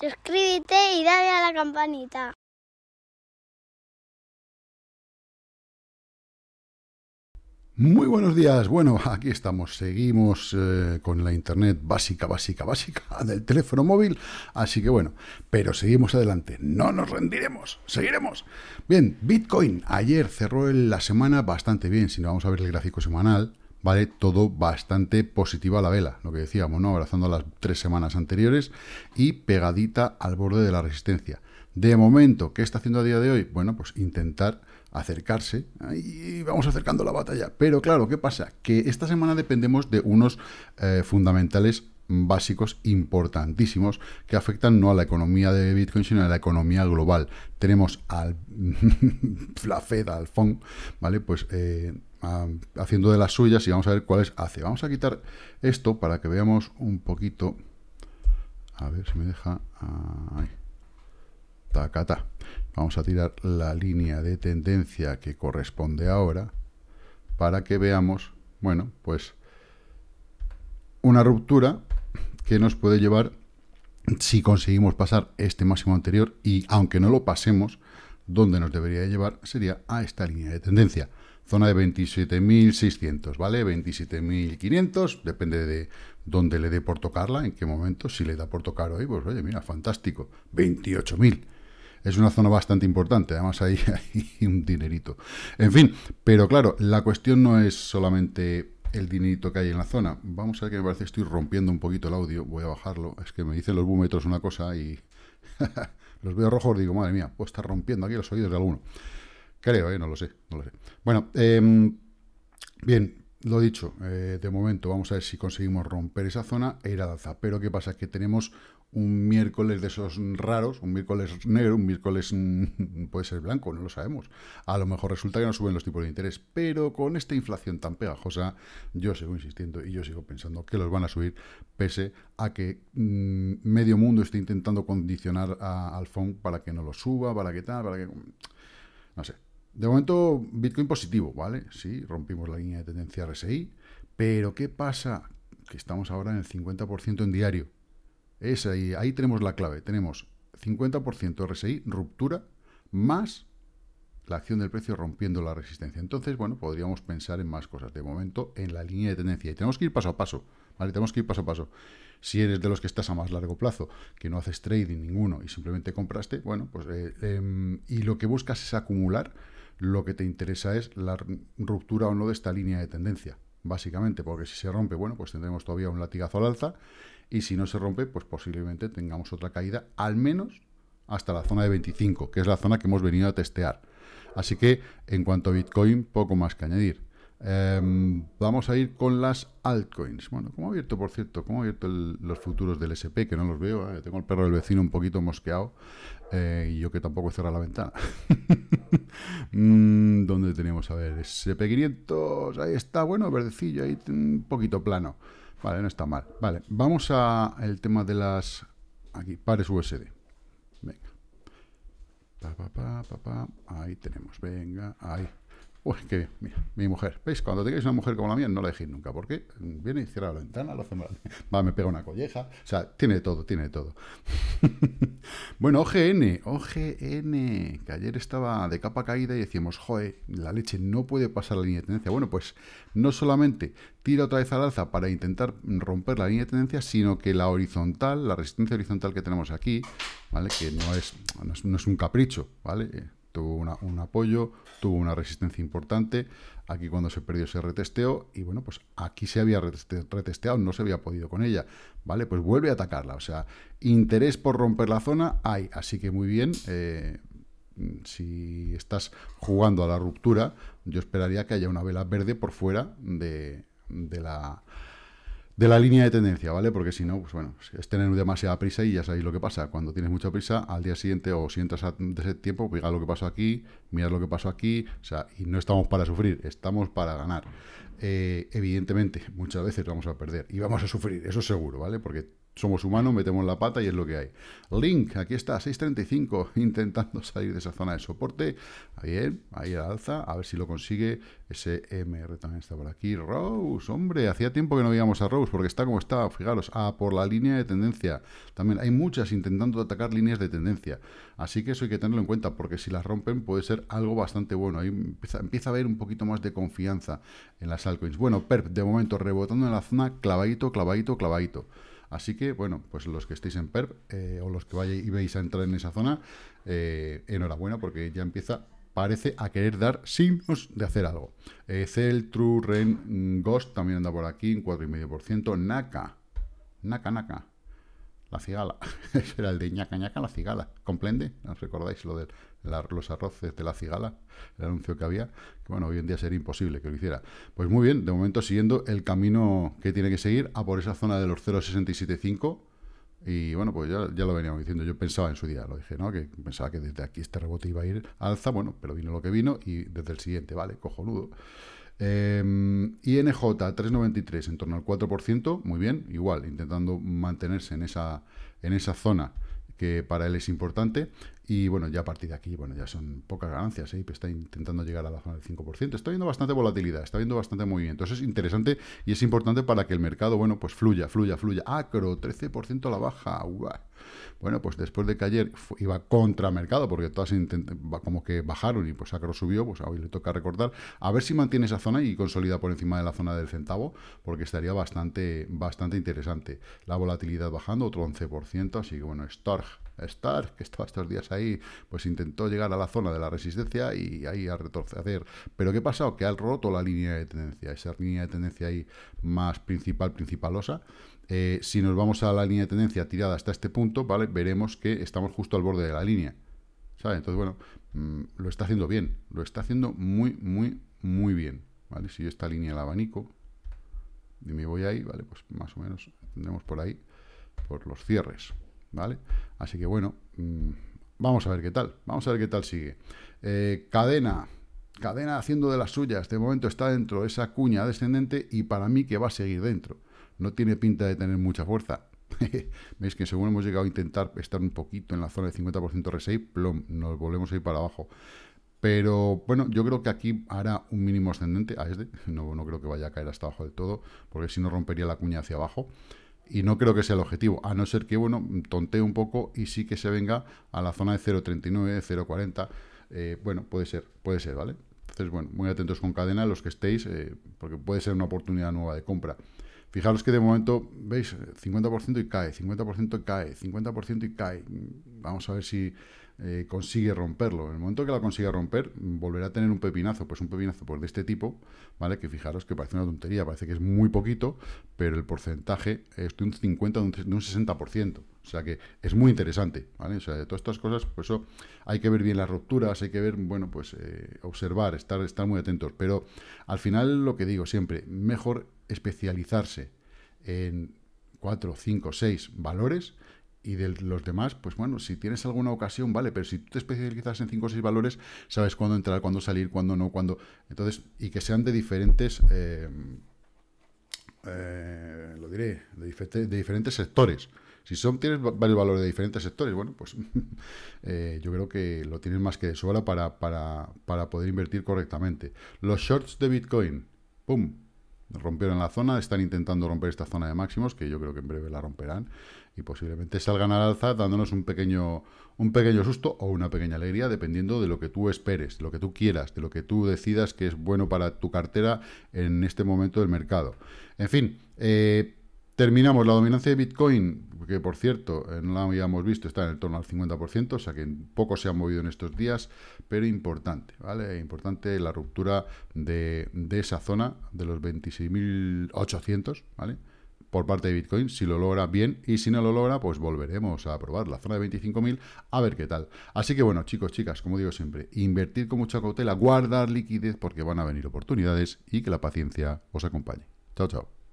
Suscríbete y dale a la campanita. Muy buenos días. Bueno, aquí estamos. Seguimos eh, con la internet básica, básica, básica del teléfono móvil. Así que bueno, pero seguimos adelante. No nos rendiremos. Seguiremos. Bien, Bitcoin ayer cerró la semana bastante bien. Si no vamos a ver el gráfico semanal, ¿vale? Todo bastante positivo a la vela, lo que decíamos, ¿no? Abrazando las tres semanas anteriores y pegadita al borde de la resistencia. De momento, ¿qué está haciendo a día de hoy? Bueno, pues intentar acercarse y vamos acercando la batalla. Pero claro, ¿qué pasa? Que esta semana dependemos de unos eh, fundamentales básicos importantísimos que afectan no a la economía de Bitcoin, sino a la economía global. Tenemos al la Fed, al FONC, ¿vale? Pues eh, haciendo de las suyas y vamos a ver cuáles hace. Vamos a quitar esto para que veamos un poquito... A ver si me deja... Ahí. Tacata. Vamos a tirar la línea de tendencia que corresponde ahora para que veamos, bueno, pues una ruptura que nos puede llevar, si conseguimos pasar este máximo anterior y aunque no lo pasemos, donde nos debería llevar sería a esta línea de tendencia zona de 27.600, ¿vale? 27.500, depende de dónde le dé por tocarla, en qué momento, si le da por tocar hoy, pues oye, mira, fantástico, 28.000. Es una zona bastante importante, además hay, hay un dinerito. En fin, pero claro, la cuestión no es solamente el dinerito que hay en la zona. Vamos a ver que me parece que estoy rompiendo un poquito el audio. Voy a bajarlo. Es que me dicen los búmetros una cosa y los veo rojos. Digo, madre mía, puedo estar rompiendo aquí los oídos de alguno. Creo, ¿eh? no lo sé, no lo sé. Bueno, em, bien, lo dicho, eh, de momento vamos a ver si conseguimos romper esa zona e ir a alza. Pero ¿qué pasa? Es que tenemos un miércoles de esos raros, un miércoles negro, un miércoles mm, puede ser blanco, no lo sabemos. A lo mejor resulta que no suben los tipos de interés, pero con esta inflación tan pegajosa, yo sigo insistiendo y yo sigo pensando que los van a subir, pese a que mm, medio mundo esté intentando condicionar al FONC para que no lo suba, para que tal, para que... No sé, de momento, Bitcoin positivo, ¿vale? Sí, rompimos la línea de tendencia RSI, pero ¿qué pasa? Que estamos ahora en el 50% en diario. Es ahí, ahí tenemos la clave. Tenemos 50% RSI, ruptura, más la acción del precio rompiendo la resistencia. Entonces, bueno, podríamos pensar en más cosas. De momento, en la línea de tendencia. Y tenemos que ir paso a paso, ¿vale? Tenemos que ir paso a paso. Si eres de los que estás a más largo plazo, que no haces trading ninguno y simplemente compraste, bueno, pues... Eh, em, y lo que buscas es acumular lo que te interesa es la ruptura o no de esta línea de tendencia, básicamente, porque si se rompe, bueno, pues tendremos todavía un latigazo al alza, y si no se rompe, pues posiblemente tengamos otra caída, al menos hasta la zona de 25, que es la zona que hemos venido a testear. Así que, en cuanto a Bitcoin, poco más que añadir. Em, vamos a ir con las altcoins. Bueno, ¿cómo ha abierto, por cierto? ¿Cómo ha abierto los futuros del SP? Que no los veo. Eh, tengo el perro del vecino un poquito mosqueado eh, y yo que tampoco he cerrado la ventana. Mm, ¿Dónde tenemos? A ver, SP500, ahí está, bueno, verdecillo, ahí un poquito plano. Vale, no está mal. Vale, vamos al tema de las aquí, pares USD. Venga. ahí tenemos, venga, ahí. Uy, qué bien, mira, mi mujer. ¿Veis? Cuando tengáis una mujer como la mía, no la dejéis nunca, porque viene y cierra la ventana, lo hace mal. Va, me pega una colleja. O sea, tiene de todo, tiene de todo. bueno, OGN, OGN, que ayer estaba de capa caída y decíamos, joe, la leche no puede pasar la línea de tendencia. Bueno, pues no solamente tira otra vez al alza para intentar romper la línea de tendencia, sino que la horizontal, la resistencia horizontal que tenemos aquí, ¿vale? Que no es, no es un capricho, ¿vale? tuvo un apoyo, tuvo una resistencia importante, aquí cuando se perdió se retesteó y bueno, pues aquí se había retesteado, no se había podido con ella, ¿vale? Pues vuelve a atacarla, o sea, interés por romper la zona hay, así que muy bien, eh, si estás jugando a la ruptura, yo esperaría que haya una vela verde por fuera de la de la línea de tendencia, ¿vale? Porque si no, pues bueno, es tener demasiada prisa y ya sabéis lo que pasa. Cuando tienes mucha prisa, al día siguiente o si entras a, de ese tiempo, pues mira lo que pasó aquí, mira lo que pasó aquí, o sea, y no estamos para sufrir, estamos para ganar. Eh, evidentemente, muchas veces vamos a perder y vamos a sufrir, eso seguro, ¿vale? Porque somos humanos, metemos la pata y es lo que hay. Link, aquí está, 6.35, intentando salir de esa zona de soporte. Bien, ahí al alza, a ver si lo consigue. Ese MR también está por aquí. Rose, hombre, hacía tiempo que no veíamos a Rose porque está como está, fijaros, ah, por la línea de tendencia. También hay muchas intentando atacar líneas de tendencia. Así que eso hay que tenerlo en cuenta porque si las rompen puede ser algo bastante bueno. Ahí empieza, empieza a haber un poquito más de confianza en las altcoins. Bueno, PERP, de momento rebotando en la zona, clavadito, clavadito, clavadito. Así que, bueno, pues los que estéis en PERP eh, o los que vayáis y veis a entrar en esa zona, eh, enhorabuena porque ya empieza, parece, a querer dar signos de hacer algo. Eh, True, Ren, mm, Ghost también anda por aquí, en 4,5%. Naka, Naka, Naka, la cigala. Ese era el de ñaca la cigala. ¿Comprende? ¿Os recordáis lo de los arroces de la cigala? El anuncio que había. Que bueno, hoy en día sería imposible que lo hiciera. Pues muy bien, de momento siguiendo el camino que tiene que seguir a por esa zona de los 0,675. Y bueno, pues ya, ya, lo veníamos diciendo. Yo pensaba en su día, lo dije, ¿no? Que pensaba que desde aquí este rebote iba a ir alza. Bueno, pero vino lo que vino y desde el siguiente, ¿vale? Cojonudo. Em, INJ 3,93 en torno al 4%, muy bien, igual, intentando mantenerse en esa, en esa zona que para él es importante. Y bueno, ya a partir de aquí, bueno, ya son pocas ganancias, ¿eh? está intentando llegar a la zona del 5%. Está viendo bastante volatilidad, está viendo bastante movimiento. Eso es interesante y es importante para que el mercado, bueno, pues fluya, fluya, fluya. Acro, 13% la baja. Bueno, pues después de que ayer iba contra mercado, porque todas como que bajaron y pues Acro subió, pues hoy le toca recortar, A ver si mantiene esa zona y consolida por encima de la zona del centavo, porque estaría bastante, bastante interesante. La volatilidad bajando, otro 11%, así que bueno, Storg estar, que estaba estos días ahí, pues intentó llegar a la zona de la resistencia y ahí a retorcer Pero ¿qué ha pasado? Que ha roto la línea de tendencia, esa línea de tendencia ahí más principal, principalosa. Eh, si nos vamos a la línea de tendencia tirada hasta este punto, ¿vale? Veremos que estamos justo al borde de la línea. ¿Sabes? Entonces, bueno, mm, lo está haciendo bien. Lo está haciendo muy, muy, muy bien. ¿Vale? Si yo esta línea el abanico y me voy ahí, ¿vale? Pues más o menos tendremos por ahí, por los cierres. ¿vale? Así que bueno, mm, vamos a ver qué tal, vamos a ver qué tal sigue. Eh, cadena, cadena haciendo de las suyas, de momento está dentro de esa cuña descendente y para mí que va a seguir dentro. No tiene pinta de tener mucha fuerza. Veis que según hemos llegado a intentar estar un poquito en la zona de 50% RSI, plom, nos volvemos a ir para abajo. Pero bueno, yo creo que aquí hará un mínimo ascendente a este. No, no creo que vaya a caer hasta abajo del todo, porque si no rompería la cuña hacia abajo y no creo que sea el objetivo, a no ser que, bueno, tontee un poco y sí que se venga a la zona de 0.39, 0.40, eh, bueno, puede ser, puede ser, ¿vale? Entonces, bueno, muy atentos con cadena los que estéis, eh, porque puede ser una oportunidad nueva de compra. Fijaros que de momento, veis, 50% y cae, 50% y cae, 50% y cae. Vamos a ver si eh, consigue romperlo. En el momento que la consiga romper, volverá a tener un pepinazo, pues un pepinazo pues, de este tipo, ¿vale? Que fijaros que parece una tontería, parece que es muy poquito, pero el porcentaje es de un 50, de un, 60%. O sea que es muy interesante, ¿vale? O sea, de todas estas cosas, por pues eso hay que ver bien las rupturas, hay que ver, bueno, pues eh, observar, estar, estar muy atentos. Pero al final lo que digo siempre, mejor especializarse en 4, 5, 6 valores y de los demás, pues bueno, si tienes alguna ocasión, vale, pero si tú te especializas en 5 o 6 valores, sabes cuándo entrar, cuándo salir, cuándo no, cuándo... Entonces, y que sean de diferentes... Eh, eh lo diré, de, diferentes sectores. Si son, tienes varios valores de diferentes sectores, bueno, pues eh, yo creo que lo tienes más que de sobra para, para poder invertir correctamente. Los shorts de Bitcoin, ¡pum! Rompieron la zona, están intentando romper esta zona de máximos, que yo creo que en breve la romperán y posiblemente salgan al alza dándonos un pequeño, un pequeño susto o una pequeña alegría, dependiendo de lo que tú esperes, de lo que tú quieras, de lo que tú decidas que es bueno para tu cartera en este momento del mercado. En fin, eh, terminamos la dominancia de Bitcoin, que por cierto, no la habíamos visto, está en el torno al 50%, o sea que poco se ha movido en estos días, pero importante, ¿vale? Importante la ruptura de, de esa zona, de los 26.800, ¿vale? por parte de Bitcoin. Si lo logra, bien. Y si no lo logra, pues volveremos a probar la zona de 25.000 a ver qué tal. Así que bueno, chicos, chicas, como digo siempre, invertir con mucha cautela, guardar liquidez porque van a venir oportunidades y que la paciencia os acompañe. Chao, chao.